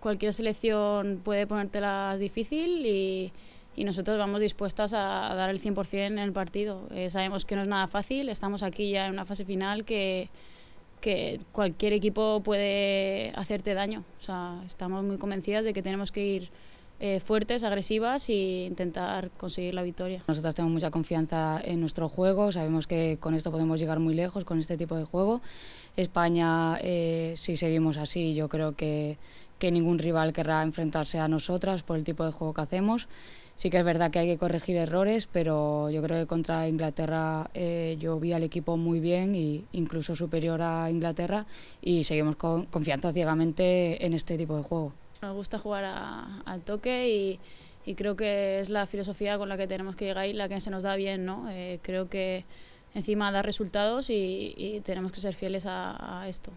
cualquier selección puede ponértelas difícil y, nosotros vamos dispuestas a, dar el 100% en el partido. Eh, sabemos que no es nada fácil, estamos aquí ya en una fase final que, que cualquier equipo puede hacerte daño. O sea, estamos muy convencidas de que tenemos que ir eh, fuertes, agresivas e intentar conseguir la victoria. Nosotros tenemos mucha confianza en nuestro juego, sabemos que con esto podemos llegar muy lejos, con este tipo de juego. España, eh, si seguimos así, yo creo que, que ningún rival querrá enfrentarse a nosotras por el tipo de juego que hacemos. Sí que es verdad que hay que corregir errores, pero yo creo que contra Inglaterra eh, yo vi al equipo muy bien y incluso superior a Inglaterra y seguimos con, confianza ciegamente en este tipo de juego. Nos gusta jugar al toque y, creo que es la filosofía con la que tenemos que llegar y la que se nos da bien. ¿no? Eh, creo que encima da resultados y, tenemos que ser fieles a esto.